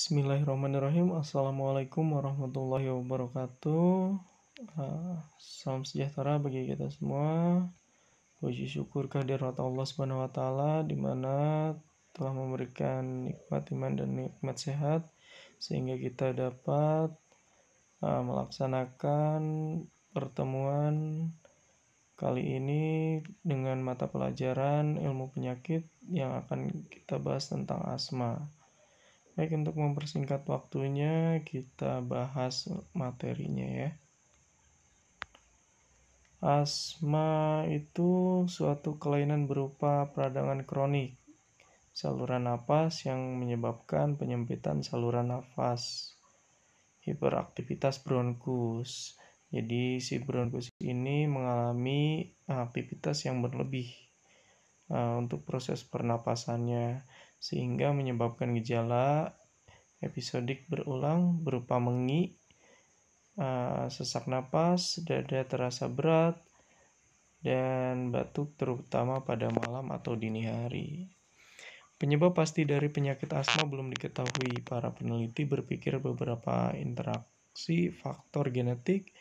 Bismillahirrahmanirrahim. Assalamualaikum warahmatullahi wabarakatuh. Eh, salam sejahtera bagi kita semua. Puji syukur kehadirat Allah Subhanahu wa taala di mana telah memberikan nikmat iman dan nikmat sehat sehingga kita dapat eh, melaksanakan pertemuan kali ini dengan mata pelajaran ilmu penyakit yang akan kita bahas tentang asma. Baik, untuk mempersingkat waktunya, kita bahas materinya ya. Asma itu suatu kelainan berupa peradangan kronik saluran nafas yang menyebabkan penyempitan saluran nafas hiperaktivitas bronkus. Jadi si bronkus ini mengalami ah, aktivitas yang berlebih ah, untuk proses pernapasannya sehingga menyebabkan gejala episodik berulang berupa mengi, eh, sesak napas, dada terasa berat, dan batuk terutama pada malam atau dini hari. Penyebab pasti dari penyakit asma belum diketahui. Para peneliti berpikir beberapa interaksi faktor genetik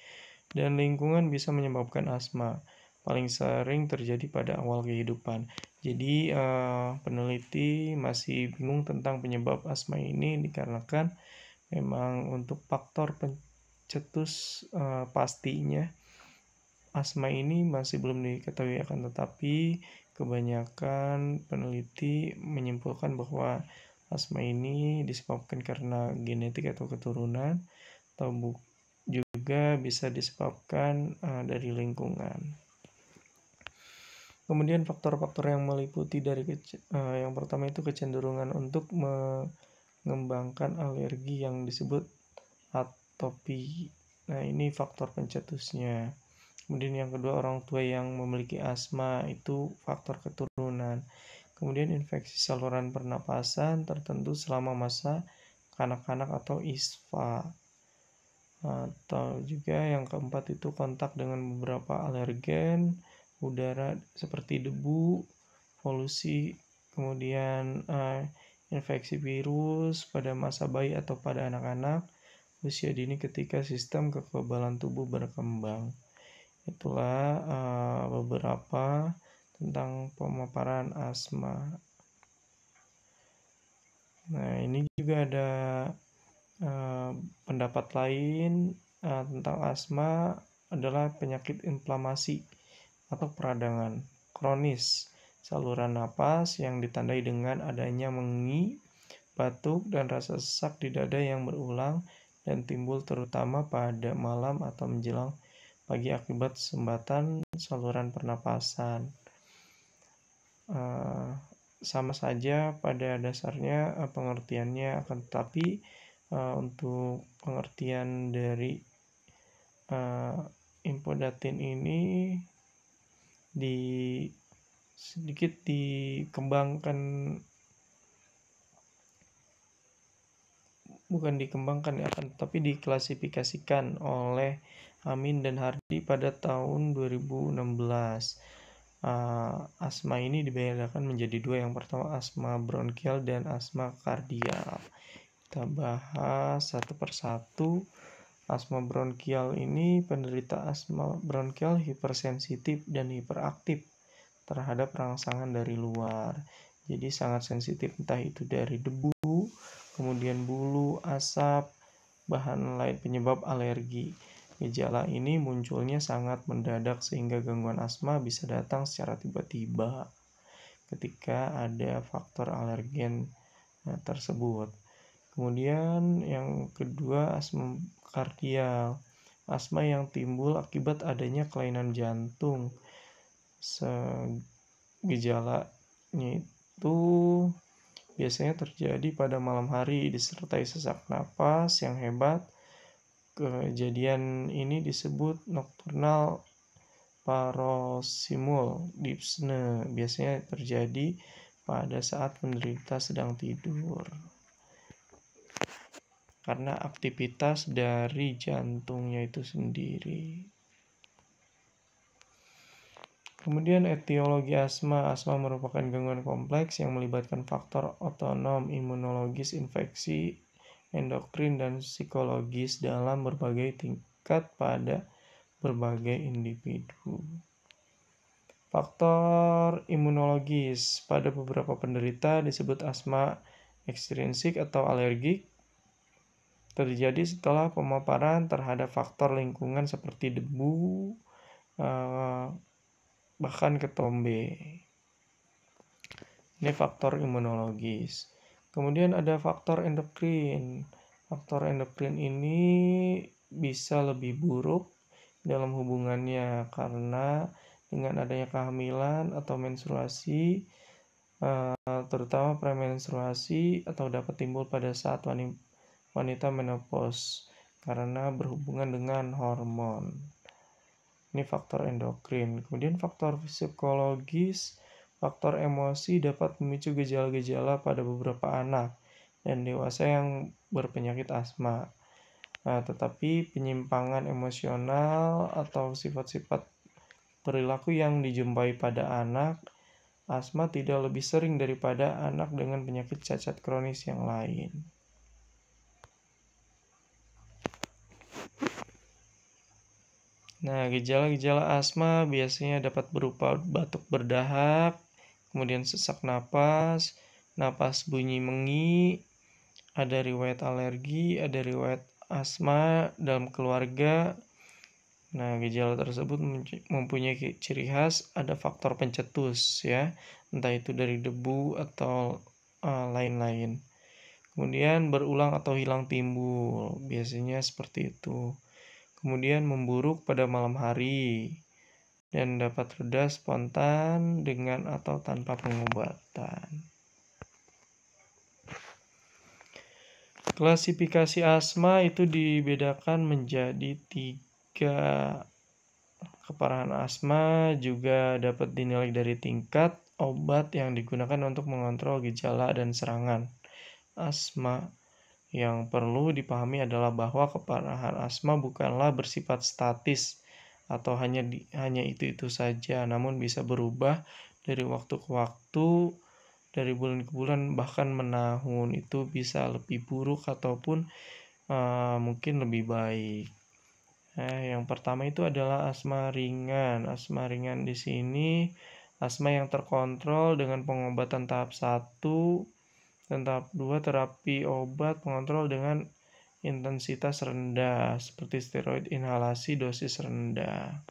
dan lingkungan bisa menyebabkan asma paling sering terjadi pada awal kehidupan. Jadi uh, peneliti masih bingung tentang penyebab asma ini dikarenakan memang untuk faktor pencetus uh, pastinya asma ini masih belum diketahui akan tetapi kebanyakan peneliti menyimpulkan bahwa asma ini disebabkan karena genetik atau keturunan atau juga bisa disebabkan uh, dari lingkungan. Kemudian faktor-faktor yang meliputi dari uh, yang pertama itu kecenderungan untuk mengembangkan alergi yang disebut atopi. Nah, ini faktor pencetusnya. Kemudian yang kedua orang tua yang memiliki asma itu faktor keturunan. Kemudian infeksi saluran pernapasan tertentu selama masa kanak-kanak atau ISFA. Atau juga yang keempat itu kontak dengan beberapa alergen udara seperti debu, polusi, kemudian uh, infeksi virus pada masa bayi atau pada anak-anak usia dini ketika sistem kekebalan tubuh berkembang. Itulah uh, beberapa tentang pemaparan asma. Nah, ini juga ada uh, pendapat lain uh, tentang asma adalah penyakit inflamasi atau peradangan kronis saluran napas yang ditandai dengan adanya mengi, batuk, dan rasa sesak di dada yang berulang dan timbul terutama pada malam atau menjelang pagi akibat sembatan saluran pernapasan. Uh, sama saja pada dasarnya eh, pengertiannya akan tetapi uh, untuk pengertian dari uh, impodatin ini di sedikit dikembangkan bukan dikembangkan ya kan tapi diklasifikasikan oleh Amin dan Hardi pada tahun 2016. Uh, ah, asma ini dibedakan menjadi dua yang pertama asma bronkial dan asma kardial. Kita bahas satu persatu. Asma bronkial ini penderita asma bronkial hipersensitif dan hiperaktif terhadap rangsangan dari luar. Jadi sangat sensitif entah itu dari debu, kemudian bulu, asap, bahan lain penyebab alergi. Gejala ini munculnya sangat mendadak sehingga gangguan asma bisa datang secara tiba-tiba ketika ada faktor alergen eh, tersebut. Kemudian yang kedua asma kardial. Asma yang timbul akibat adanya kelainan jantung. Gejalanya itu biasanya terjadi pada malam hari disertai sesak napas yang hebat. Kejadian ini disebut nocturnal parosimul dipsne biasanya terjadi pada saat penderita sedang tidur karena aktivitas dari jantungnya itu sendiri. Kemudian etiologi asma. Asma merupakan gangguan kompleks yang melibatkan faktor otonom, imunologis, infeksi, endokrin, dan psikologis dalam berbagai tingkat pada berbagai individu. Faktor imunologis pada beberapa penderita disebut asma ekstrinsik atau alergik terjadi setelah pemaparan terhadap faktor lingkungan seperti debu, eh, bahkan ketombe. Ini faktor imunologis. Kemudian ada faktor endokrin. Faktor endokrin ini bisa lebih buruk dalam hubungannya karena dengan adanya kehamilan atau menstruasi, eh, terutama premenstruasi atau dapat timbul pada saat wanita wanita menopause karena berhubungan dengan hormon. Ini faktor endokrin. Kemudian faktor psikologis, faktor emosi dapat memicu gejala-gejala pada beberapa anak dan dewasa yang berpenyakit asma. Nah, tetapi penyimpangan emosional atau sifat-sifat perilaku yang dijumpai pada anak asma tidak lebih sering daripada anak dengan penyakit cacat kronis yang lain. Nah, gejala-gejala asma biasanya dapat berupa batuk berdahak, kemudian sesak napas, napas bunyi mengi, ada riwayat alergi, ada riwayat asma dalam keluarga. Nah, gejala tersebut mempunyai ciri khas ada faktor pencetus ya, entah itu dari debu atau eh, lain-lain. Uh, lain -lain. Kemudian berulang atau hilang timbul, biasanya seperti itu kemudian memburuk pada malam hari, dan dapat reda spontan dengan atau tanpa pengobatan. Klasifikasi asma itu dibedakan menjadi tiga keparahan asma juga dapat dinilai dari tingkat obat yang digunakan untuk mengontrol gejala dan serangan asma yang perlu dipahami adalah bahwa keparahan asma bukanlah bersifat statis atau hanya di, hanya itu-itu saja, namun bisa berubah dari waktu ke waktu, dari bulan ke bulan bahkan menahun itu bisa lebih buruk ataupun uh, mungkin lebih baik. Nah, yang pertama itu adalah asma ringan. Asma ringan di sini asma yang terkontrol dengan pengobatan tahap 1 dan tahap 2 terapi obat pengontrol dengan intensitas rendah seperti steroid inhalasi dosis rendah.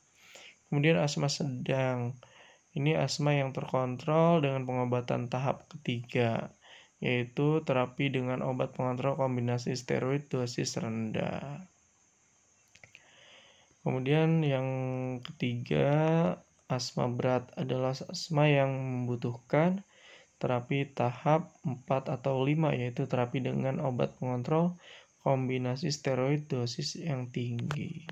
Kemudian asma sedang. Ini asma yang terkontrol dengan pengobatan tahap ketiga yaitu terapi dengan obat pengontrol kombinasi steroid dosis rendah. Kemudian yang ketiga, asma berat adalah asma yang membutuhkan terapi tahap 4 atau 5 yaitu terapi dengan obat pengontrol kombinasi steroid dosis yang tinggi.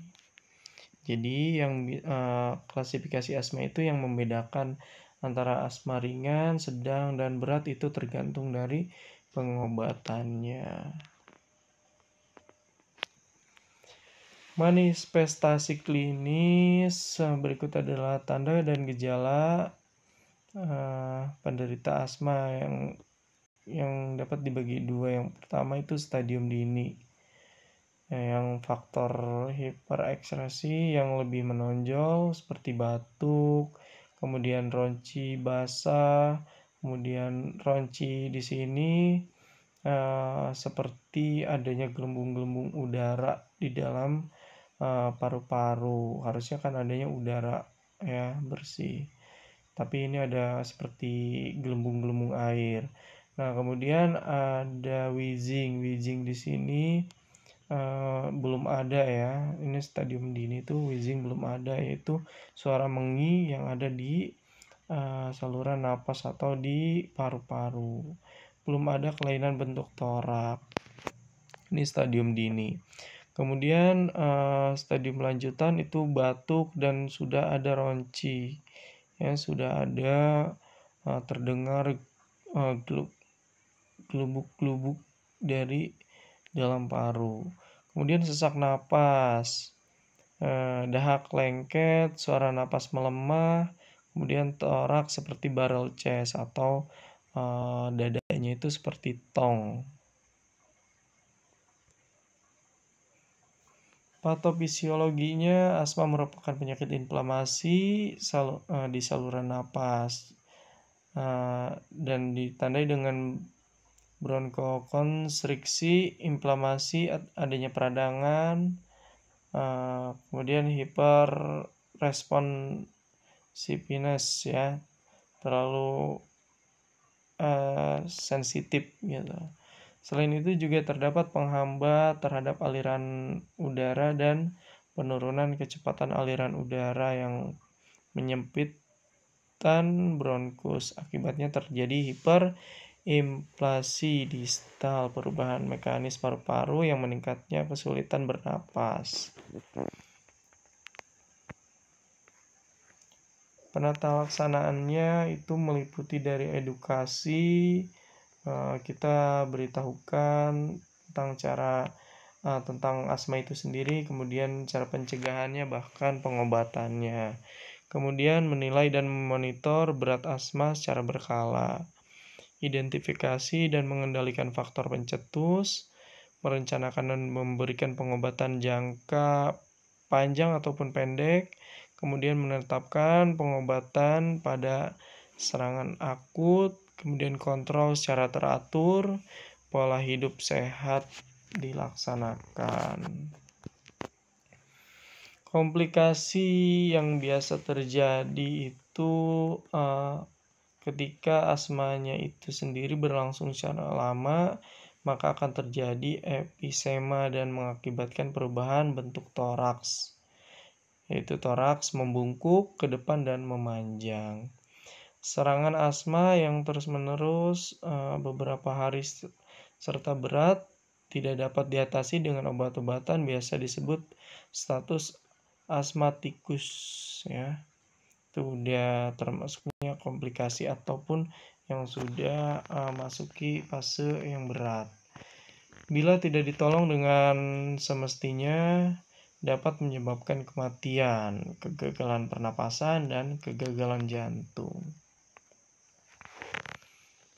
Jadi yang uh, klasifikasi asma itu yang membedakan antara asma ringan, sedang dan berat itu tergantung dari pengobatannya. Manifestasi klinis eh, berikut adalah tanda dan gejala Eh, penderita asma yang yang dapat dibagi dua yang pertama itu stadium dini eh, yang faktor hiperekstrasi yang lebih menonjol seperti batuk, kemudian ronci basah, kemudian ronci di sini uh, seperti adanya gelembung-gelembung udara di dalam paru-paru. Uh, paru -paru. Harusnya kan adanya udara ya bersih tapi ini ada seperti gelembung-gelembung air. Nah, kemudian ada wheezing. Wheezing di sini uh, belum ada ya. Ini stadium dini itu wheezing belum ada yaitu suara mengi yang ada di uh, saluran napas atau di paru-paru. Belum ada kelainan bentuk torak. Ini stadium dini. Kemudian uh, stadium lanjutan itu batuk dan sudah ada ronci ya sudah ada uh, terdengar gelubuk-gelubuk eh, uh, dari dalam paru. Kemudian sesak napas, eh, dahak lengket, suara napas melemah, kemudian torak seperti barrel chest atau eh, dadanya itu seperti tong. Patofisiologinya asma merupakan penyakit inflamasi sal, uh, eh, di saluran napas uh, dan ditandai dengan bronkokonstriksi, inflamasi, adanya peradangan, uh, kemudian hiperresponsiveness ya, terlalu uh, sensitif gitu. Selain itu juga terdapat penghambat terhadap aliran udara dan penurunan kecepatan aliran udara yang menyempit menyempitkan bronkus. Akibatnya terjadi hiperinflasi distal, perubahan mekanis paru-paru yang meningkatnya kesulitan bernapas. Penata laksanaannya itu meliputi dari edukasi, Eh, kita beritahukan tentang cara eh, tentang asma itu sendiri, kemudian cara pencegahannya bahkan pengobatannya. Kemudian menilai dan memonitor berat asma secara berkala. Identifikasi dan mengendalikan faktor pencetus, merencanakan dan memberikan pengobatan jangka panjang ataupun pendek, kemudian menetapkan pengobatan pada serangan akut kemudian kontrol secara teratur, pola hidup sehat dilaksanakan. Komplikasi yang biasa terjadi itu uh, ketika asmanya itu sendiri berlangsung secara lama, maka akan terjadi episema dan mengakibatkan perubahan bentuk toraks, yaitu toraks membungkuk ke depan dan memanjang. Serangan asma yang terus-menerus eh, beberapa hari serta berat tidak dapat diatasi dengan obat-obatan biasa disebut status asmatikus ya. Itu udah termasuknya komplikasi ataupun yang sudah uh, masuki fase yang berat. Bila tidak ditolong dengan semestinya dapat menyebabkan kematian, kegagalan pernapasan dan kegagalan jantung.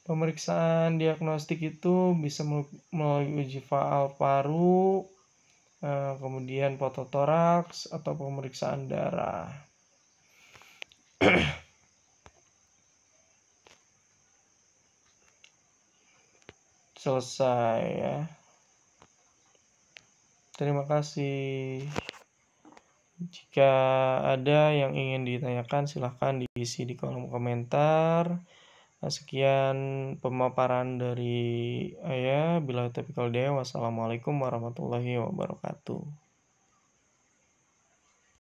Pemeriksaan diagnostik itu bisa melalui uji faal paru, eh, kemudian foto toraks atau pemeriksaan darah. Selesai ya. Terima kasih. Jika ada yang ingin ditanyakan, silahkan diisi di kolom komentar. Nah, sekian pemaparan dari ayah. Bila tapi kalau dia Wassalamualaikum warahmatullahi wabarakatuh.